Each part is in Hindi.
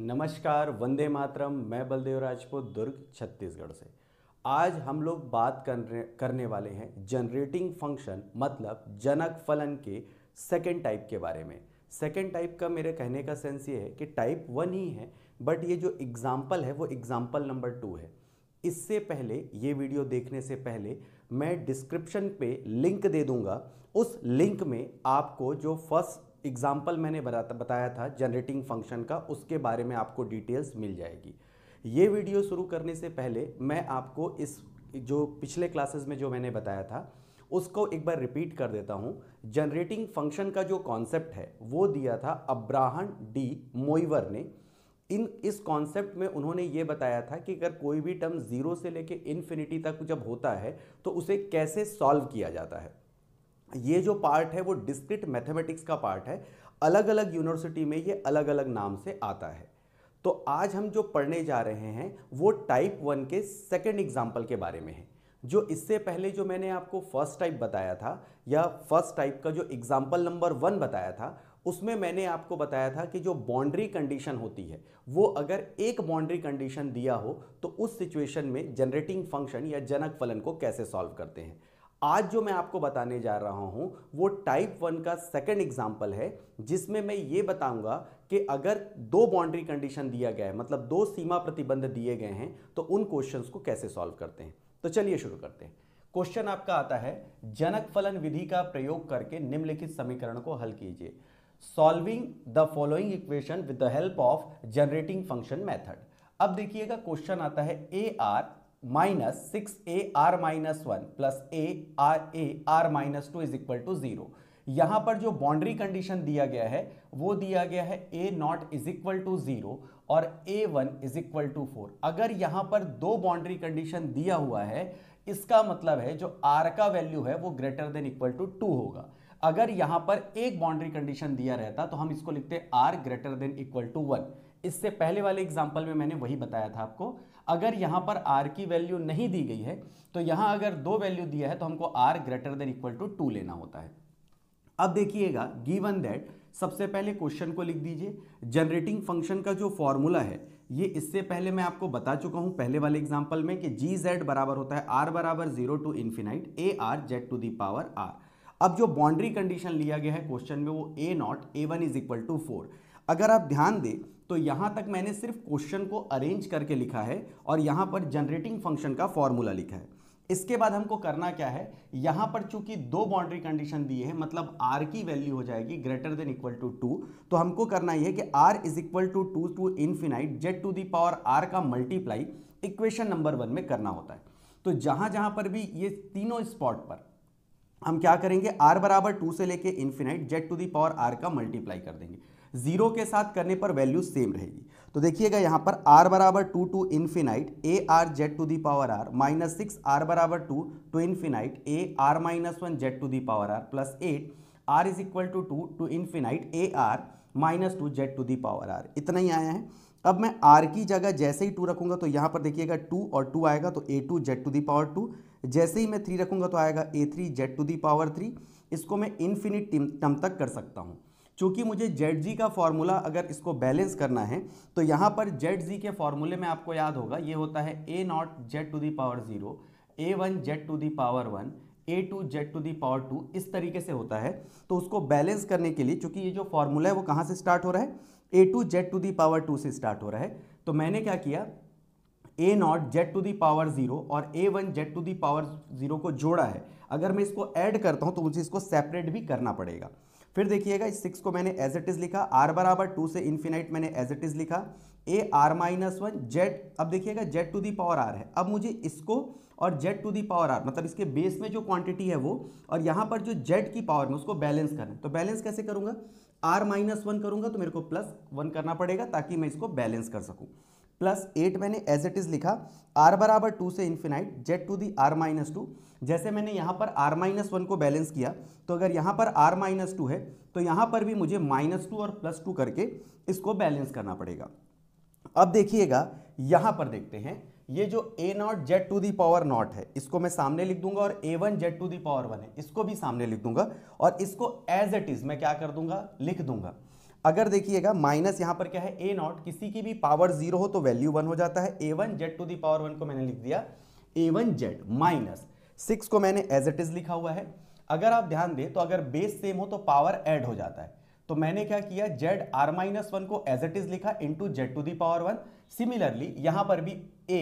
नमस्कार वंदे मातरम मैं बलदेव राजपूत दुर्ग छत्तीसगढ़ से आज हम लोग बात करने करने वाले हैं जनरेटिंग फंक्शन मतलब जनक फलन के सेकेंड टाइप के बारे में सेकेंड टाइप का मेरे कहने का सेंस ये है कि टाइप वन ही है बट ये जो एग्ज़ाम्पल है वो एग्ज़ाम्पल नंबर टू है इससे पहले ये वीडियो देखने से पहले मैं डिस्क्रिप्शन पे लिंक दे दूंगा उस लिंक में आपको जो फर्स्ट एग्ज़ाम्पल मैंने बताया था जनरेटिंग फंक्शन का उसके बारे में आपको डिटेल्स मिल जाएगी ये वीडियो शुरू करने से पहले मैं आपको इस जो पिछले क्लासेस में जो मैंने बताया था उसको एक बार रिपीट कर देता हूँ जनरेटिंग फंक्शन का जो कॉन्सेप्ट है वो दिया था अब्राहन डी मोइवर ने इन इस कॉन्सेप्ट में उन्होंने ये बताया था कि अगर कोई भी टर्म ज़ीरो से लेके इन्फिनिटी तक जब होता है तो उसे कैसे सॉल्व किया जाता है ये जो पार्ट है वो डिस्क्रिट मैथमेटिक्स का पार्ट है अलग अलग यूनिवर्सिटी में ये अलग अलग नाम से आता है तो आज हम जो पढ़ने जा रहे हैं वो टाइप वन के सेकेंड एग्जाम्पल के बारे में है जो इससे पहले जो मैंने आपको फर्स्ट टाइप बताया था या फर्स्ट टाइप का जो एग्जाम्पल नंबर वन बताया था उसमें मैंने आपको बताया था कि जो बाउंड्री कंडीशन होती है वो अगर एक बाउंड्री कंडीशन दिया हो तो उस सिचुएशन में जनरेटिंग फंक्शन या जनक फलन को कैसे सॉल्व करते हैं आज जो मैं आपको बताने जा रहा हूं वो टाइप वन का सेकंड एग्जाम्पल है जिसमें मैं ये बताऊंगा कि अगर दो बाउंड्री कंडीशन दिया गया है मतलब दो सीमा प्रतिबंध दिए गए हैं तो उन क्वेश्चंस को कैसे सॉल्व करते हैं तो चलिए शुरू करते हैं क्वेश्चन आपका आता है जनक फलन विधि का प्रयोग करके निम्नलिखित समीकरण को हल कीजिए solving the following equation with the help of generating function method अब देखिएगा क्वेश्चन आता है A R minus six A R minus one plus A R A R minus two is equal to zero यहाँ पर जो बाउंड्री कंडीशन दिया गया है वो दिया गया है ए naught is equal to zero और ए one is equal to four अगर यहाँ पर दो बाउंड्री कंडीशन दिया हुआ है इसका मतलब है जो आर का वैल्यू है वो greater than equal to two होगा अगर यहां पर एक बाउंड्री कंडीशन दिया रहता तो हम इसको लिखते R greater than equal to one इससे पहले वाले एग्जाम्पल में मैंने वही बताया था आपको अगर यहां पर आर की वैल्यू नहीं दी गई है तो यहां अगर दो वैल्यू दिया है तो हमको R greater than equal to two लेना होता है अब देखिएगा गिवन दैट सबसे पहले क्वेश्चन को लिख दीजिए जनरेटिंग फंक्शन का जो फॉर्मूला है ये इससे पहले मैं आपको बता चुका हूं पहले वाले एग्जाम्पल में कि जी जेड बराबर होता है आर बराबर zero to infinite A R Z to the power are अब जो बाउंड्री कंडीशन लिया गया है क्वेश्चन में वो ए naught A one is equal to four अगर आप ध्यान दें तो यहाँ तक मैंने सिर्फ क्वेश्चन को अरेंज करके लिखा है और यहाँ पर जनरेटिंग फंक्शन का फॉर्मूला लिखा है इसके बाद हमको करना क्या है यहाँ पर चूंकि दो बाउंड्री कंडीशन दिए हैं मतलब आर की वैल्यू हो जाएगी greater than equal to two तो हमको करना यह है कि R is equal to two to infinite Z to the power are का मल्टीप्लाई इक्वेशन नंबर वन में करना होता है तो जहाँ जहाँ पर भी ये तीनों स्पॉट पर हम क्या करेंगे आर बराबर टू से लेके infinite Z to the power are का मल्टीप्लाई कर देंगे जीरो के साथ करने पर वैल्यू सेम रहेगी तो देखिएगा यहाँ पर आर बराबर two to infinite A R Z to the power R minus six R बराबर two to infinite A R minus one Z to the power are plus eight R is equal to two to infinite A R minus two Z to the power R इतना ही आया है अब मैं आर की जगह जैसे ही टू रखूंगा तो यहाँ पर देखिएगा टू और टू आएगा तो A two Z to the power two जैसे ही मैं थ्री रखूंगा तो आएगा A three Z to the power three इसको मैं इन्फिनिट टर्म तक कर सकता हूँ चूँकि मुझे जेड जी का फॉर्मूला अगर इसको बैलेंस करना है तो यहाँ पर जेड जी के फॉर्मूले में आपको याद होगा ये होता है ए naught Z to the power zero A one Z to the power one A two Z to the power two इस तरीके से होता है तो उसको बैलेंस करने के लिए चूँकि ये जो फॉर्मूला है वो कहाँ से स्टार्ट हो रहा है A two Z to the power two से स्टार्ट हो रहा है तो मैंने क्या किया ए naught Z to the power zero और ए one Z to the power zero को जोड़ा है अगर मैं इसको ऐड करता हूँ तो मुझे इसको सेपरेट भी करना पड़ेगा फिर देखिएगा इस सिक्स को मैंने एज इट इज़ लिखा आर बराबर टू से इन्फिनाइट मैंने एज इट इज़ लिखा A R minus one Z अब देखिएगा Z to the power R है अब मुझे इसको और Z to the power R मतलब इसके बेस में जो क्वांटिटी है वो और यहाँ पर जो जेड की पावर में उसको बैलेंस करना है तो बैलेंस कैसे करूँगा आर माइनस वन करूँगा तो मेरे को प्लस वन करना पड़ेगा ताकि मैं इसको बैलेंस कर सकूँ प्लस एट मैंने एज इट इज़ लिखा आर बराबर टू से infinite Z to the R minus two जैसे मैंने यहाँ पर आर माइनस वन को बैलेंस किया तो अगर यहाँ पर आर माइनस टू है तो यहाँ पर भी मुझे माइनस टू और प्लस टू करके इसको बैलेंस करना पड़ेगा अब देखिएगा यहां पर देखते हैं ये जो A naught Z to the power naught है इसको मैं सामने लिख दूंगा और ए one Z to the power one है इसको भी सामने लिख दूंगा और इसको एज इट इज़ मैं क्या कर दूंगा लिख दूंगा अगर देखिएगा माइनस यहां पर क्या है ए नॉट किसी की भी पावर जीरो हो तो वैल्यू वन हो जाता है ए one Z to the power one को मैंने लिख दिया A one Z minus six को मैंने एज इट इज़ लिखा हुआ है अगर आप ध्यान दें तो अगर बेस सेम हो तो पावर एड हो जाता है तो मैंने क्या किया जेड आर माइनस वन को एज इट इज लिखा in two Z to the power one similarly यहां पर भी A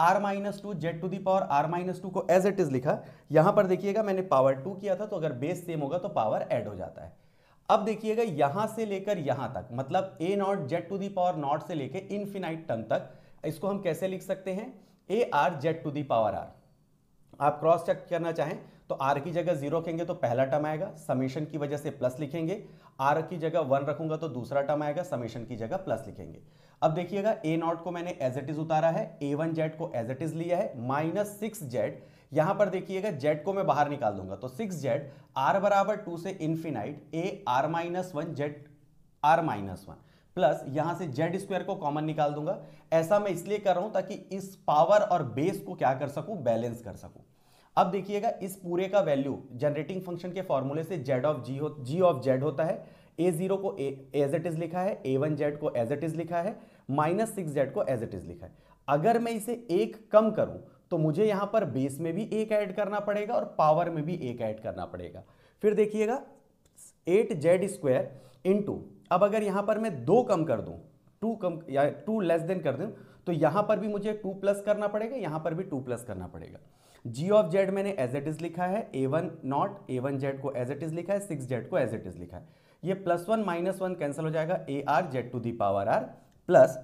R minus two Z to the power R minus two को एज इट इज लिखा यहां पर देखिएगा मैंने पावर टू किया था तो अगर बेस सेम होगा तो पावर एड हो जाता है अब देखिएगा यहां से लेकर यहां तक मतलब a naught Z to the power naught से लेकर इनफिनाइट टर्म तक इसको हम कैसे लिख सकते हैं a are Z to the power r आप क्रॉस चेक करना चाहें तो आर की जगह जीरो रखेंगे तो पहला टर्म आएगा समेशन की वजह से प्लस लिखेंगे आर की जगह वन रखूंगा तो दूसरा टर्म आएगा समेशन की जगह प्लस लिखेंगे अब देखिएगा ए नॉट को मैंने एज इट इज उतारा है ए वन जेड को एज इट इज लिया है माइनस सिक्स जेड यहां पर देखिएगा जेड को मैं बाहर निकाल दूंगा तो सिक्स जेड आर बराबर टू से infinite A R minus one Z R minus one plus यहां से जेड स्क्वायर को कॉमन निकाल दूंगा ऐसा मैं इसलिए कर रहा हूं ताकि इस पावर और बेस को क्या कर सकूं बैलेंस कर सकूं अब देखिएगा इस पूरे का वैल्यू जनरेटिंग फंक्शन के फॉर्मूले से जेड ऑफ जी हो जी ऑफ जेड होता है ए जीरो को एज इट इज लिखा है ए वन जेड को एज इट इज लिखा है माइनस सिक्स जेड को एज इट इज लिखा है अगर मैं इसे एक कम करूं तो मुझे यहां पर बेस में भी एक ऐड करना पड़ेगा और पावर में भी एक ऐड करना पड़ेगा फिर देखिएगा एट जेड स्क्वायर इंटू अब अगर यहां पर मैं दो कम कर दूं टू कम या टू लेस देन कर दूं तो यहां पर भी मुझे टू प्लस करना पड़ेगा यहां पर भी टू प्लस करना पड़ेगा जी ऑफ जेड मैंने एज एट इज लिखा है ए वन नॉट ए वन जेड को एज एट इज लिखा है सिक्स जेड को एज एट इज लिखा है ये plus one minus one cancel हो जाएगा a are Z to the power are plus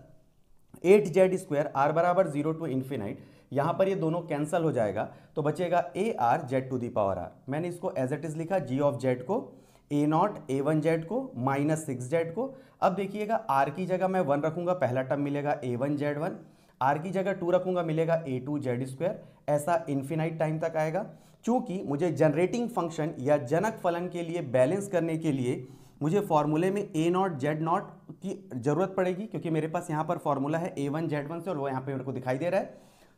eight z square r बराबर जीरो टू इन्फिनाइट यहाँ पर ये दोनों कैंसिल हो जाएगा तो बचेगा a are Z to the power r मैंने इसको एज एट इज लिखा जी ऑफ जेड को a naught A one z को माइनस सिक्स जेड को अब देखिएगा आर की जगह मैं वन रखूंगा पहला टर्म मिलेगा a one z one r की जगह टू रखूंगा मिलेगा ए टू जेड स्क्वायर ऐसा इन्फिनाइट टाइम तक आएगा चूंकि मुझे जनरेटिंग फंक्शन या जनक फलन के लिए बैलेंस करने के लिए मुझे फॉर्मूले में ए नॉट जेड नॉट की ज़रूरत पड़ेगी क्योंकि मेरे पास यहाँ पर फॉर्मूला है ए वन जेड वन से और वो यहाँ पे मेरे को दिखाई दे रहा है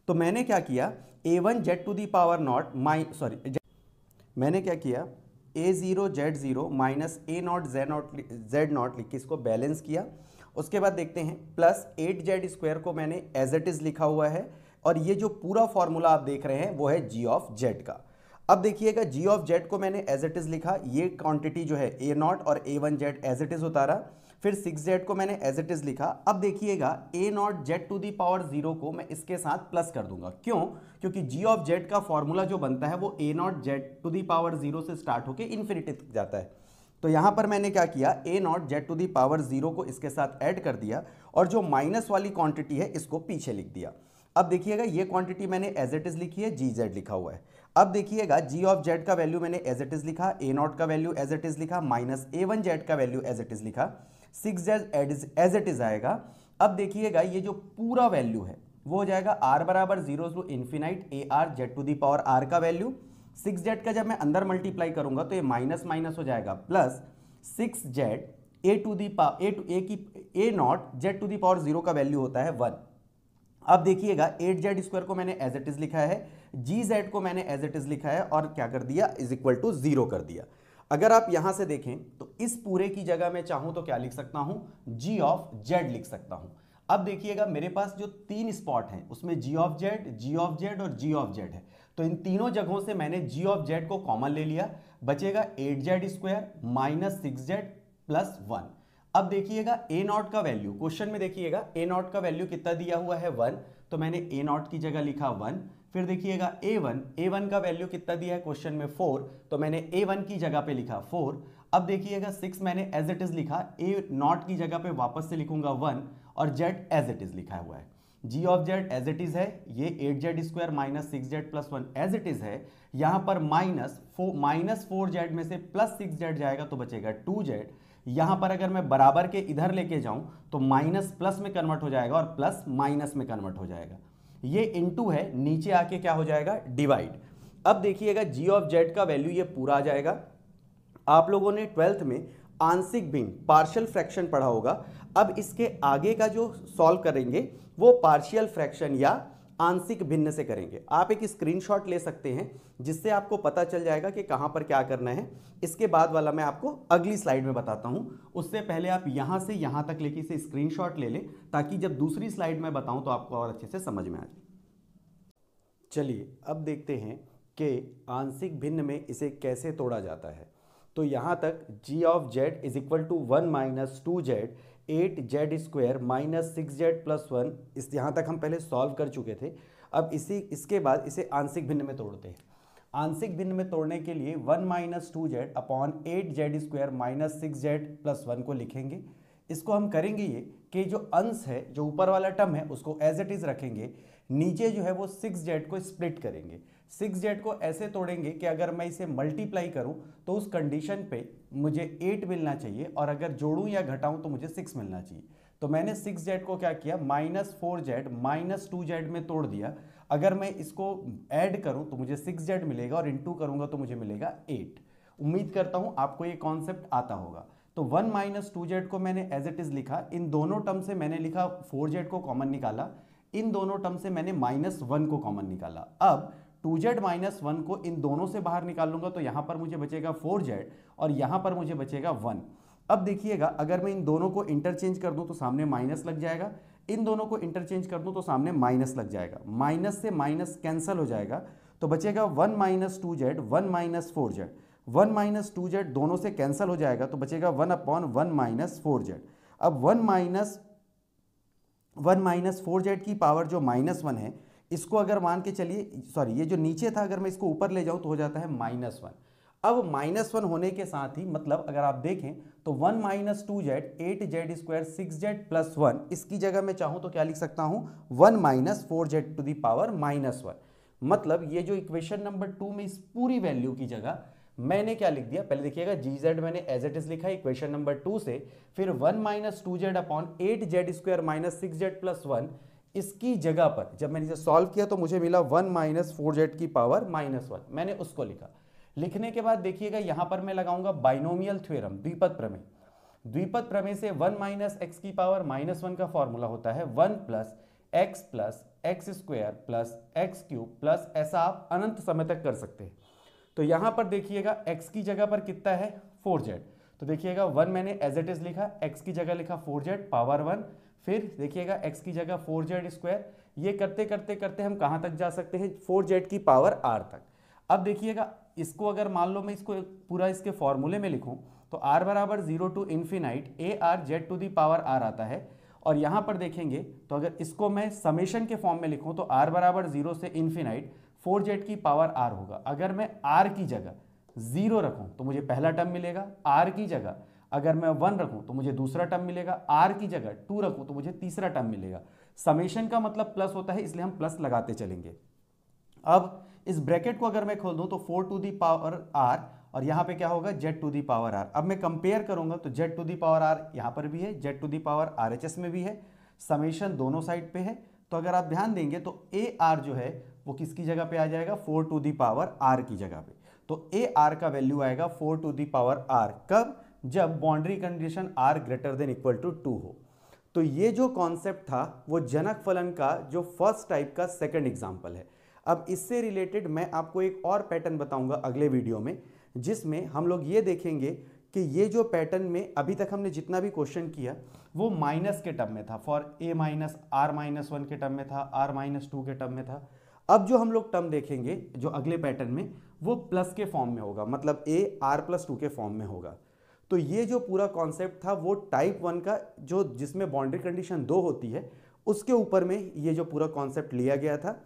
तो मैंने क्या किया a one Z to the power naught my sorry मैंने क्या किया a zero z zero minus a naught z naught z naught लिख के इसको बैलेंस किया उसके बाद देखते हैं प्लस एट जेड स्क्वायर को मैंने एज एट इज़ लिखा हुआ है और ये जो पूरा फॉर्मूला आप देख रहे हैं वो है जी ऑफ जेड का अब देखिएगा जी ऑफ जेड को मैंने एज एट इज़ लिखा ये क्वांटिटी जो है ए नॉट और ए one z as it is उतारा फिर सिक्स जेड को मैंने एज एट इज़ लिखा अब देखिएगा a naught Z to the power zero को मैं इसके साथ प्लस कर दूंगा क्यों क्योंकि जी ऑफ जेड का फॉर्मूला जो बनता है वो ए naught Z to the power zero से स्टार्ट होकर इन्फिनिटी तक जाता है तो यहाँ पर मैंने क्या किया ए naught Z to the power zero को इसके साथ ऐड कर दिया और जो माइनस वाली क्वांटिटी है इसको पीछे लिख दिया अब देखिएगा ये क्वांटिटी मैंने एज इट इज लिखी है जी जेड लिखा हुआ है अब देखिएगा जी ऑफ जेड का वैल्यू मैंने एज इट इज लिखा ए नॉट का वैल्यू एज इट इज लिखा माइनस ए वन जेड का वैल्यू एज इट इज लिखा six z as it is आएगा अब देखिएगा ये जो पूरा वैल्यू है वो हो जाएगा आर बराबर zero infinite A R Z to the power are का वैल्यू सिक्स जेड का जब मैं अंदर मल्टीप्लाई करूंगा तो ये माइनस माइनस हो जाएगा plus six z a to the power a two a की a naught Z to the power zero का वैल्यू होता है वन अब देखिएगा एट जेड स्क्वायर को मैंने एज इट इज लिखा है जी जेड को मैंने एज इट इज लिखा है और क्या कर दिया इज इक्वल टू जीरो कर दिया अगर आप यहां से देखें तो इस पूरे की जगह मैं चाहूं तो क्या लिख सकता हूं जी ऑफ जेड लिख सकता हूं अब देखिएगा मेरे पास जो तीन स्पॉट हैं उसमें g of z g of z और जी ऑफ जेड है तो इन तीनों जगहों से मैंने जी ऑफ जेड को कॉमन ले लिया बचेगा eight z square minus six z plus one अब देखिएगा ए नॉट का वैल्यू क्वेश्चन में देखिएगा ए नॉट का वैल्यू कितना दिया हुआ है वन तो मैंने ए नॉट की जगह लिखा वन फिर देखिएगा ए वन ए वन का वैल्यू कितना दिया है क्वेश्चन में फोर तो मैंने ए वन की जगह पे लिखा फोर अब देखिएगा सिक्स मैंने एज इट इज़ लिखा ए नॉट की जगह पे वापस से लिखूंगा वन और जेड एज इट इज़ लिखा हुआ है g of z as it is है ये eight z square minus six z plus one as it is है यहां पर minus four minus four z में से प्लस सिक्स जेड जाएगा तो बचेगा टू जेड यहां पर अगर मैं बराबर के इधर लेके जाऊं तो माइनस प्लस में कन्वर्ट हो जाएगा और प्लस माइनस में कन्वर्ट हो जाएगा ये इनटू है नीचे आके क्या हो जाएगा डिवाइड अब देखिएगा जी ऑफ जेड का वैल्यू ये पूरा आ जाएगा आप लोगों ने ट्वेल्थ में आंशिक भिन्न पार्शल फ्रैक्शन पढ़ा होगा अब इसके आगे का जो सॉल्व करेंगे वो पार्शियल फ्रैक्शन या आंशिक भिन्न से करेंगे आप एक स्क्रीनशॉट ले सकते हैं जिससे आपको पता चल जाएगा कि कहाँ पर क्या करना है इसके बाद वाला मैं आपको अगली स्लाइड में बताता हूँ उससे पहले आप यहाँ से यहाँ तक लेके इसे स्क्रीनशॉट ले लें ताकि जब दूसरी स्लाइड में बताऊँ तो आपको और अच्छे से समझ में आ जाए चलिए अब देखते हैं कि आंशिक भिन्न में इसे कैसे तोड़ा जाता है तो यहाँ तक g of z is equal to one minus two z eight z square minus six z plus one इस यहाँ तक हम पहले सॉल्व कर चुके थे अब इसी इसके बाद इसे आंशिक भिन्न में तोड़ते हैं आंशिक भिन्न में तोड़ने के लिए one minus two z upon eight z square minus six z plus one को लिखेंगे इसको हम करेंगे ये कि जो अंश है जो ऊपर वाला टर्म है उसको एज इट इज़ रखेंगे नीचे जो है वो सिक्स जेड को स्प्लिट करेंगे सिक्स जेड को ऐसे तोड़ेंगे कि अगर मैं इसे मल्टीप्लाई करूं तो उस कंडीशन पे मुझे एट मिलना चाहिए और अगर जोड़ूं या घटाऊं तो मुझे सिक्स मिलना चाहिए तो मैंने सिक्स जेड को क्या किया minus four z minus two z में तोड़ दिया अगर मैं इसको ऐड करूं तो मुझे सिक्स जेड मिलेगा और इंटू करूंगा तो मुझे मिलेगा एट उम्मीद करता हूं आपको ये कॉन्सेप्ट आता होगा तो वन माइनस टू जेड को मैंने एज इट इज़ लिखा इन दोनों टर्म से मैंने लिखा फोर जेड को कॉमन निकाला इन दोनों टर्म से मैंने माइनस वन को कॉमन निकाला अब टू जेड माइनस वन को इन दोनों से बाहर निकाल लूंगा तो यहां पर मुझे बचेगा फोर जेड और यहां पर मुझे बचेगा वन अब देखिएगा अगर मैं इन दोनों को इंटरचेंज कर दूं तो सामने माइनस लग जाएगा इन दोनों को इंटरचेंज कर दूं तो सामने माइनस लग जाएगा माइनस से माइनस कैंसिल हो जाएगा तो बचेगा one minus two z one minus four z one minus two z दोनों से कैंसिल हो जाएगा तो बचेगा one upon one minus four z अब one minus one minus four z की पावर जो माइनस वन है इसको अगर मान के चलिए सॉरी ये जो नीचे था अगर मैं इसको ऊपर ले जाऊँ तो हो जाता है माइनस वन अब माइनस वन होने के साथ ही मतलब अगर आप देखें तो one minus two z eight z square six z plus one इसकी जगह मैं चाहूँ तो क्या लिख सकता हूँ one minus four z to the power minus one मतलब ये जो इक्वेशन नंबर टू में इस पूरी वैल्यू की जगह मैंने क्या लिख दिया पहले देखिएगा जी जेड मैंने एज एट इज लिखा इक्वेशन नंबर टू से फिर one minus two z upon eight z square minus six z plus one इसकी जगह पर जब मैंने इसे सॉल्व किया तो मुझे मिला वन माइनस फोर जेड की पावर माइनस वन मैंने उसको लिखा लिखने के बाद देखिएगा यहां पर मैं लगाऊंगा बाइनोमियल थ्योरम द्विपद प्रमेय द्विपद प्रमेय से वन माइनस एक्स की पावर माइनस वन का फॉर्मूला होता है one plus x plus x square plus x cube plus ऐसा आप अनंत समय तक कर सकते हैं तो यहाँ पर देखिएगा एक्स की जगह पर कितना है फोर जेड तो देखिएगा वन मैंने एज एट इज लिखा एक्स की जगह लिखा फोर जेड पावर वन फिर देखिएगा एक्स की जगह फोर जेड स्क्वायर ये करते करते करते हम कहाँ तक जा सकते हैं फोर जेड की पावर आर तक अब देखिएगा इसको अगर मान लो मैं इसको पूरा इसके फॉर्मूले में लिखूँ तो आर बराबर zero to infinite A R Z to the power r आता है और यहाँ पर देखेंगे तो अगर इसको मैं समेशन के फॉर्म में लिखूँ तो आर बराबर जीरो से इन्फिनाइट फोर जेड की पावर आर होगा अगर मैं आर की जगह ज़ीरो रखूं तो मुझे पहला टर्म मिलेगा आर की जगह अगर मैं वन रखूं तो मुझे दूसरा टर्म मिलेगा आर की जगह टू रखूं तो मुझे तीसरा टर्म मिलेगा समेशन का मतलब प्लस होता है इसलिए हम प्लस लगाते चलेंगे अब इस ब्रैकेट को अगर मैं खोल दूं तो four to the power r और यहां पे क्या होगा z to the power are अब मैं कंपेयर करूंगा तो z to the power r यहां पर भी है z to the power r H S में भी है समेशन दोनों साइड पे है तो अगर आप ध्यान देंगे तो ए आर जो है वो किसकी जगह पे आ जाएगा four to the power r की जगह पे तो ए आर का वैल्यू आएगा फोर टू दावर आर कब जब boundary condition r greater than equal to two हो तो ये जो कॉन्सेप्ट था वो जनक फलन का जो फर्स्ट टाइप का सेकंड एग्जाम्पल है अब इससे रिलेटेड मैं आपको एक और पैटर्न बताऊंगा अगले वीडियो में जिसमें हम लोग ये देखेंगे कि ये जो पैटर्न में अभी तक हमने जितना भी क्वेश्चन किया वो माइनस के टर्म में था for a minus r minus one के टर्म में था आर माइनस टू के टर्म में था अब जो हम लोग टर्म देखेंगे जो अगले पैटर्न में वो प्लस के फॉर्म में होगा मतलब ए आर प्लस टू के फॉर्म में होगा तो ये जो पूरा कॉन्सेप्ट था वो टाइप वन का जो जिसमें बाउंड्री कंडीशन दो होती है उसके ऊपर में ये जो पूरा कॉन्सेप्ट लिया गया था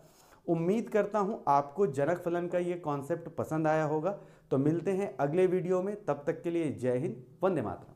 उम्मीद करता हूँ आपको जनक फलन का ये कॉन्सेप्ट पसंद आया होगा तो मिलते हैं अगले वीडियो में तब तक के लिए जय हिंद वंदे मातरम